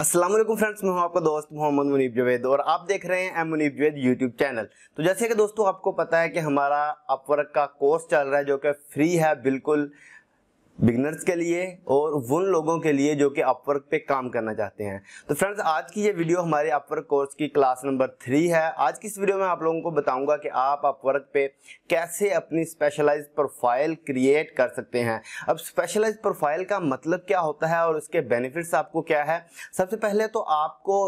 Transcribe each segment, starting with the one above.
Aslam friends मैं हूं आपका दोस्त मोहम्मद मुनीब जवेद और आप देख रहे हैं M Munib Javed YouTube channel तो जैसे कि दोस्तों आपको पता है कि हमारा अपवर्क का कोर्स चल रहा है जो कि फ्री है बिल्कुल बिगनर्स के लिए और उन लोगों के लिए जो कि अपवर्क पे काम करना चाहते हैं तो फ्रेंड्स आज की ये वीडियो हमारे अपवर्क कोर्स की क्लास नंबर थ्री है आज की इस वीडियो में आप लोगों को बताऊंगा कि आप अपवर्क पे कैसे अपनी स्पेशलाइज प्रोफाइल क्रिएट कर सकते हैं अब स्पेशलाइज प्रोफाइल का मतलब क्या होता है और उसके बेनिफिट्स आपको क्या है सबसे पहले तो आपको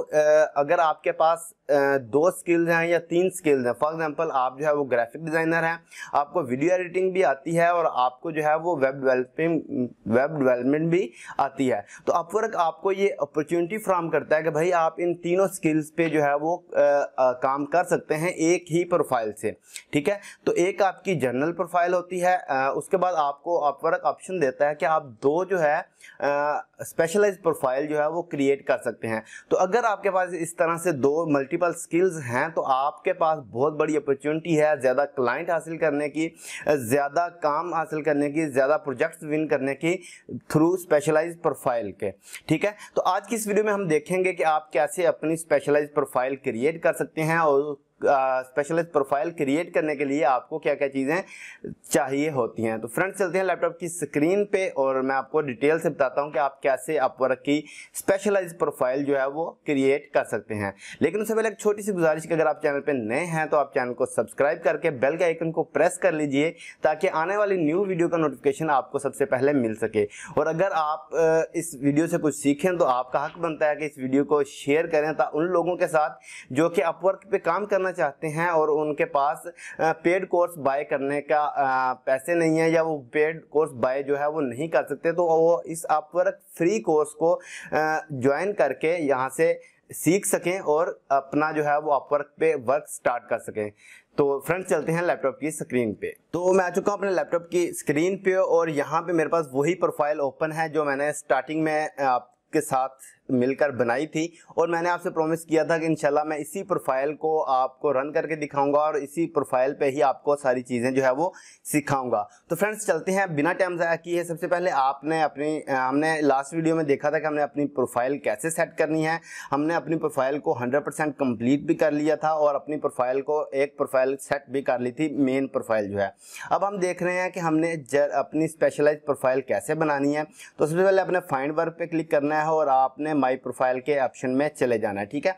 अगर आपके पास दो स्किल्स हैं या तीन स्किल्स हैं फॉर एग्जांपल आप जो है वो ग्राफिक डिज़ाइनर हैं आपको वीडियो एडिटिंग भी आती है और आपको जो है वो वेब डेवलपिंग वेब डेवलपमेंट भी आती है तो अपवर्क आपको ये अपॉर्चुनिटी फ्राहम करता है कि भाई आप इन तीनों स्किल्स पे जो है वो आ, आ, काम कर सकते हैं एक ही प्रोफाइल से ठीक है तो एक आपकी जनरल प्रोफाइल होती है आ, उसके बाद आपको अपवर्क ऑप्शन देता है कि आप दो जो है स्पेशलाइज प्रोफाइल जो है वो क्रिएट कर सकते हैं तो अगर आपके पास इस तरह से दो मल्टी मल्टीपल स्किल्स हैं तो आपके पास बहुत बड़ी अपॉर्चुनिटी है ज़्यादा क्लाइंट हासिल करने की ज़्यादा काम हासिल करने की ज़्यादा प्रोजेक्ट्स विन करने की थ्रू स्पेशलाइज प्रोफाइल के ठीक है तो आज की इस वीडियो में हम देखेंगे कि आप कैसे अपनी स्पेशलाइज प्रोफाइल क्रिएट कर सकते हैं और स्पेशलिस्ट प्रोफाइल क्रिएट करने के लिए आपको क्या क्या चीज़ें चाहिए होती हैं तो फ्रेंड्स चलते हैं लैपटॉप की स्क्रीन पे और मैं आपको डिटेल से बताता हूं कि आप कैसे अपवर्क की स्पेशलाइज प्रोफाइल जो है वो क्रिएट कर सकते हैं लेकिन उससे पहले एक छोटी सी गुजारिश की अगर आप चैनल पर नए हैं तो आप चैनल को सब्सक्राइब करके बेल के आइकन को प्रेस कर लीजिए ताकि आने वाली न्यू वीडियो का नोटिफिकेशन आपको सबसे पहले मिल सके और अगर आप इस वीडियो से कुछ सीखें तो आपका हक बनता है कि इस वीडियो को शेयर करें उन लोगों के साथ जो कि अपवर्क पे काम करना करना चाहते हैं और उनके पास पेड कोर्स बाय करने का पैसे नहीं है या वो पेड कोर्स बाय जो है वो नहीं कर सकते तो वो इस अपवर्क फ्री कोर्स को ज्वाइन करके यहाँ से सीख सकें और अपना जो है वो अपवर्क पे वर्क स्टार्ट कर सकें तो फ्रेंड्स चलते हैं लैपटॉप की स्क्रीन पे तो मैं आ चुका हूँ अपने लैपटॉप की स्क्रीन पे और यहाँ पे मेरे पास वही प्रोफाइल ओपन है जो मैंने स्टार्टिंग में आपके साथ मिलकर बनाई थी और मैंने आपसे प्रॉमिस किया था कि इंशाल्लाह मैं इसी प्रोफाइल को आपको रन करके दिखाऊंगा और इसी प्रोफाइल पे ही आपको सारी चीज़ें जो है वो सिखाऊंगा तो फ्रेंड्स चलते हैं बिना टाइम ज़ाया किए सबसे पहले आपने अपनी हमने लास्ट वीडियो में देखा था कि हमने अपनी प्रोफाइल कैसे सेट करनी है हमने अपनी प्रोफाइल को हंड्रेड परसेंट कंप्लीट भी कर लिया था और अपनी प्रोफाइल को एक प्रोफाइल सेट भी कर ली थी मेन प्रोफाइल जो है अब हम देख रहे हैं कि हमने अपनी स्पेशलाइज प्रोफाइल कैसे बनानी है तो सबसे पहले अपने फाइंड वर्क पर क्लिक करना है और आपने माय प्रोफाइल के ऑप्शन में चले जाना है ठीक है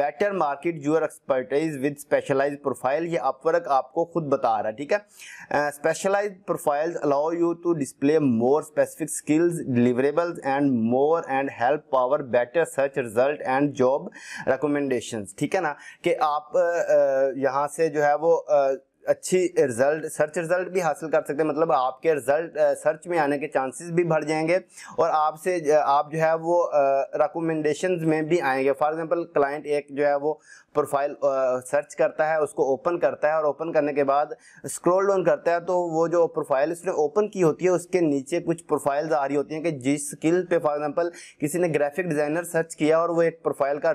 better market your expertise with specialize profile ये अपवर्क आपको खुद बता रहा है ठीक है specialize profiles allow you to display more specific skills deliverable and more and help power better search result and job recommendation ठीक है ना कि आप uh, uh, यहाँ से जो है वो uh, अच्छी रिजल्ट सर्च रिजल्ट भी हासिल कर सकते हैं मतलब आपके रिजल्ट सर्च में आने के चांसेस भी बढ़ जाएंगे और आपसे आप जो है वो रिकमेंडेशंस में भी आएंगे फॉर एग्जांपल क्लाइंट एक जो है वो प्रोफाइल सर्च करता है उसको ओपन करता है और ओपन करने के बाद स्क्रॉल डाउन करता है तो वो जो प्रोफाइल उसने ओपन की होती है उसके नीचे कुछ प्रोफाइल्स आ रही होती हैं कि जिस स्किल पे फॉर एग्जांपल किसी ने ग्राफिक डिज़ाइनर सर्च किया और वो एक प्रोफाइल का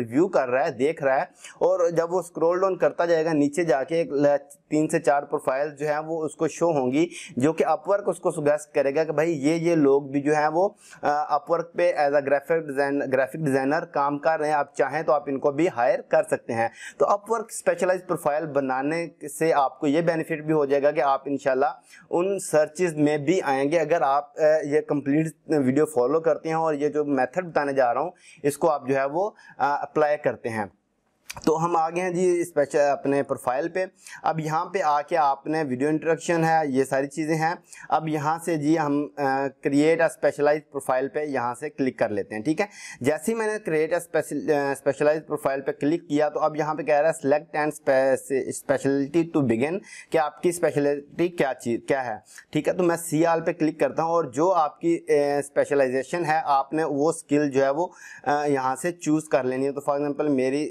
रिव्यू कर रहा है देख रहा है और जब वो स्क्रोल डाउन करता जाएगा नीचे जाके एक तीन से चार प्रोफाइल जो है वो उसको शो होंगी जो कि अपवर्क उसको सुगेस्ट करेगा कि भाई ये ये लोग भी जो है वो अपवर्क पे as a graphic design graphic designer काम कर रहे हैं आप चाहें तो आप इनको भी हायर कर सकते हैं तो अपवर्क स्पेशलाइज प्रोफाइल बनाने से आपको ये बेनिफिट भी हो जाएगा कि आप इनशाला उन सर्चेज में भी आएंगे अगर आप ये कंप्लीट वीडियो फॉलो करते हैं और ये जो मेथड बताने जा रहा हूँ इसको आप जो है वो अप्लाई करते हैं तो हम आ गए हैं जी स्पेशल अपने प्रोफाइल पे अब यहाँ पे आके आपने वीडियो इंट्रोडक्शन है ये सारी चीज़ें हैं अब यहाँ से जी हम क्रिएट अ स्पेशलाइज प्रोफाइल पे यहाँ से क्लिक कर लेते हैं ठीक है जैसे ही मैंने क्रिएट अ स्पेशलाइज प्रोफाइल पे क्लिक किया तो अब यहाँ पे कह रहा है select and specialty to begin कि आपकी स्पेशलिटी क्या चीज़ क्या है ठीक है तो मैं सी आल पे क्लिक करता हूँ और जो आपकी स्पेशलाइजेशन है आपने वो स्किल जो है वो यहाँ से चूज़ कर लेनी है तो फॉर एग्जाम्पल मेरी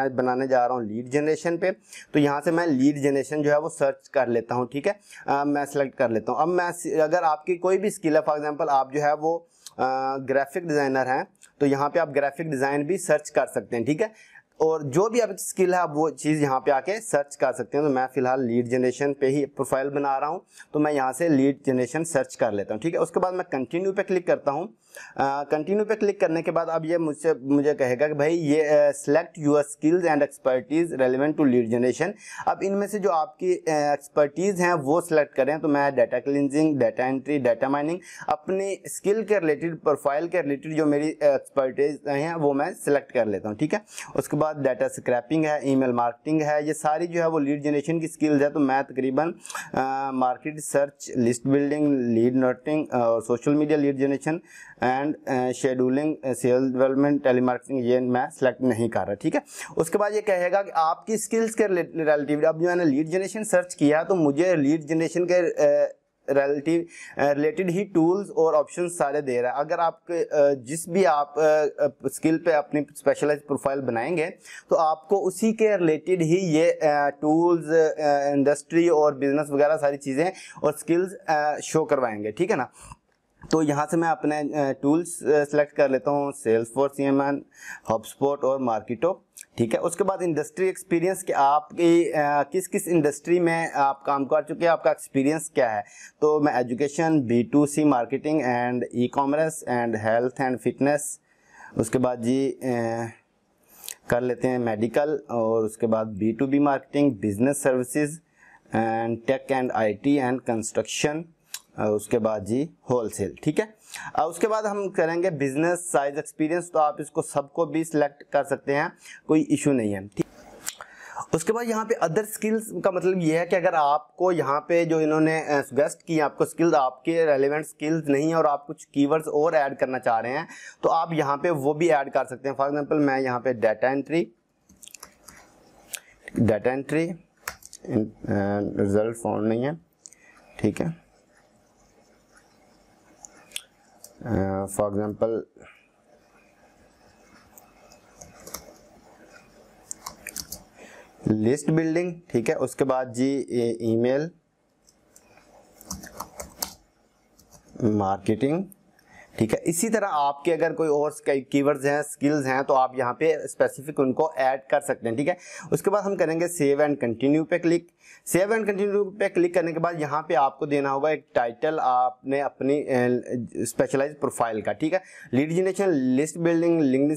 मैं वेबसाइट बनाने जा रहा हूँ लीड जनरेशन पे तो यहाँ से मैं लीड जनरेशन जो है वो सर्च कर लेता हूँ ठीक है आ, मैं सेलेक्ट कर लेता हूँ अब मैं अगर आपकी कोई भी स्किल है फॉर एग्जाम्पल आप जो है वो ग्राफिक डिज़ाइनर हैं तो यहाँ पर आप ग्राफिक डिज़ाइन भी सर्च कर सकते हैं ठीक है और जो भी आप स्किल है वो चीज़ यहाँ पे आके सर्च कर सकते हैं तो मैं फिलहाल लीड जनरेशन पे ही प्रोफाइल बना रहा हूँ तो मैं यहाँ से लीड जनरेशन सर्च कर लेता हूँ ठीक है उसके बाद मैं कंटिन्यू पे क्लिक करता हूँ कंटिन्यू पे क्लिक करने के बाद अब ये मुझसे मुझे कहेगा कि भाई ये select your skills and expertise relevant to lead generation अब इनमें से जो आपकी एक्सपर्टीज़ हैं वो सिलेक्ट करें तो मैं data cleansing data entry data mining अपनी स्किल के रिलेटेड प्रोफाइल के रिलेटेड जो मेरी एक्सपर्टीज हैं वो मैं सिलेक्ट कर लेता हूँ ठीक है उसके बाद डाटा स्क्रैपिंग है ईमेल मार्केटिंग है ये सारी जो है वो लीड जनरेशन की स्किल्स है तो मैं तकरीबन market search list building lead noting और social media lead generation and scheduling sales development telemarketing ये मैं सेलेक्ट नहीं कर रहा ठीक है उसके बाद ये कहेगा कि आपकी स्किल्स के रिलेटिव अब जो मैंने लीड जनरेशन सर्च किया तो मुझे लीड जनरेशन के रिलेटिव uh, रिलेटेड uh, ही टूल्स और ऑप्शन सारे दे रहा है अगर आप uh, जिस भी आप स्किल पे अपनी स्पेशलाइज प्रोफाइल बनाएंगे तो आपको उसी के रिलेटेड ही ये टूल्स इंडस्ट्री और बिजनेस वगैरह सारी चीज़ें और स्किल्स शो करवाएंगे ठीक है ना तो यहाँ से मैं अपने टूल्स सेलेक्ट कर लेता हूँ Salesforce C M N HubSpot और मार्किटो ठीक है उसके बाद इंडस्ट्री एक्सपीरियंस कि आपकी किस किस इंडस्ट्री में आप काम कर चुके हैं आपका एक्सपीरियंस क्या है तो मैं education B to C marketing and e commerce and health and fitness उसके बाद जी आ, कर लेते हैं मेडिकल और उसके बाद B to B marketing business services and tech and IT and construction और उसके बाद जी होलसेल ठीक है और उसके बाद हम करेंगे बिजनेस साइज एक्सपीरियंस तो आप इसको सबको भी सिलेक्ट कर सकते हैं कोई इशू नहीं है ठीक उसके बाद यहाँ पे अदर स्किल्स का मतलब ये है कि अगर आपको यहाँ पे जो इन्होंने सुगेस्ट की आपको स्किल्स आपके रेलिवेंट स्किल्स नहीं है और आप कुछ कीवर्ड्स और ऐड करना चाह रहे हैं तो आप यहाँ पे वो भी ऐड कर सकते हैं फॉर एग्जांपल मैं यहाँ पे data entry data entry result form नहीं है ठीक है फॉर एग्जाम्पल लिस्ट बिल्डिंग ठीक है उसके बाद जी ईमेल मार्केटिंग ठीक है इसी तरह आपके अगर कोई और कीवर्ड्स हैं स्किल्स हैं तो आप यहाँ पे स्पेसिफिक उनको ऐड कर सकते हैं ठीक है उसके बाद हम करेंगे सेव एंड कंटिन्यू पे क्लिक सेव एंड कंटिन्यू पे क्लिक करने के बाद यहाँ पे आपको देना होगा एक टाइटल आपने अपनी स्पेशलाइज प्रोफाइल का ठीक है lead generation list building link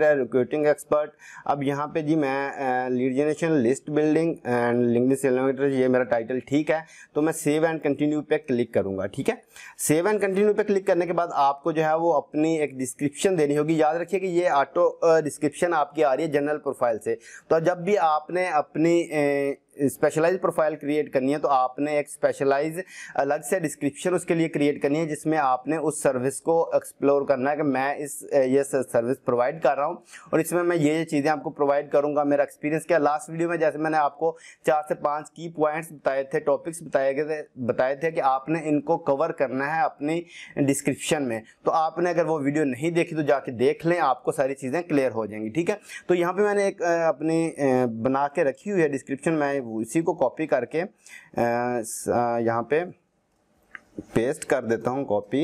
recruiting expert अब यहाँ पे जी मैं lead generation list building and link eliminator ये मेरा टाइटल ठीक है तो मैं सेव एंड कंटिन्यू पे क्लिक करूंगा ठीक है सेव एंड कंटिन्यू पे क्लिक करने के बाद आपको आपको जो है वो अपनी एक डिस्क्रिप्शन देनी होगी याद रखिए कि ये ऑटो डिस्क्रिप्शन आपकी आ रही है जनरल प्रोफाइल से तो जब भी आपने अपनी स्पेशलाइज प्रोफाइल क्रिएट करनी है तो आपने एक स्पेशलाइज अलग से डिस्क्रिप्शन उसके लिए क्रिएट करनी है जिसमें आपने उस सर्विस को एक्सप्लोर करना है कि मैं इस ये सर्विस प्रोवाइड कर रहा हूँ और इसमें मैं ये ये चीज़ें आपको प्रोवाइड करूँगा मेरा एक्सपीरियंस क्या लास्ट वीडियो में जैसे मैंने आपको चार से पाँच की पॉइंट्स बताए थे टॉपिक्स बताए गए थे बताए थे कि आपने इनको कवर करना है अपनी डिस्क्रिप्शन में तो आपने अगर वो वीडियो नहीं देखी तो जाके देख लें आपको सारी चीज़ें क्लियर हो जाएंगी ठीक है तो यहाँ पर मैंने एक अपनी बना के रखी हुई है डिस्क्रिप्शन में उसी को कॉपी करके यहाँ पे पेस्ट कर देता हूँ कॉपी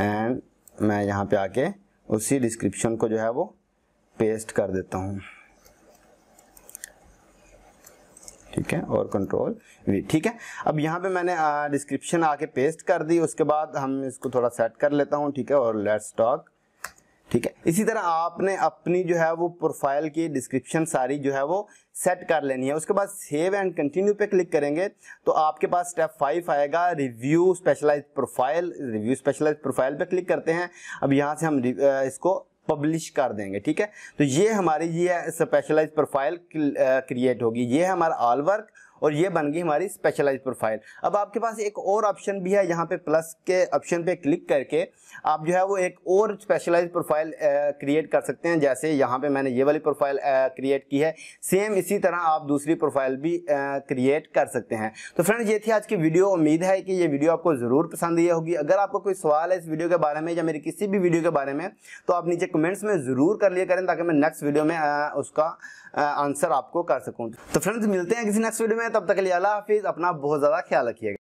एंड मैं यहाँ पे आके उसी डिस्क्रिप्शन को जो है वो पेस्ट कर देता हूँ ठीक है और कंट्रोल वी ठीक है अब यहाँ पे मैंने डिस्क्रिप्शन आके पेस्ट कर दी उसके बाद हम इसको थोड़ा सेट कर लेता हूँ ठीक है और लेट्स टॉक ठीक है इसी तरह आपने अपनी जो है वो प्रोफाइल की डिस्क्रिप्शन सारी जो है वो सेट कर लेनी है उसके बाद सेव एंड कंटिन्यू पे क्लिक करेंगे तो आपके पास स्टेप फाइव आएगा review specialize profile review specialized profile पे क्लिक करते हैं अब यहाँ से हम इसको पब्लिश कर देंगे ठीक है तो ये हमारी ये स्पेशलाइज प्रोफाइल क्रिएट होगी ये हमारा ऑल वर्क और ये बन गई हमारी स्पेशलाइज प्रोफाइल अब आपके पास एक और ऑप्शन भी है यहाँ पे प्लस के ऑप्शन पे क्लिक करके आप जो है वो एक और स्पेशलाइज प्रोफाइल क्रिएट कर सकते हैं जैसे यहाँ पे मैंने ये वाली प्रोफाइल क्रिएट की है सेम इसी तरह आप दूसरी प्रोफाइल भी क्रिएट कर सकते हैं तो फ्रेंड्स ये थी आज की वीडियो उम्मीद है कि ये वीडियो आपको ज़रूर पसंद ये होगी अगर आपको कोई सवाल है इस वीडियो के बारे में या मेरी किसी भी वीडियो के बारे में तो आप नीचे कमेंट्स में ज़रूर कर लिया करें ताकि मैं नेक्स्ट वीडियो में उसका आंसर आपको कर सकूँ तो फ्रेंड्स मिलते हैं किसी नेक्स्ट वीडियो में हैं तब तक के लिए अल्लाह हाफिज़ अपना बहुत ज़्यादा ख्याल रखिएगा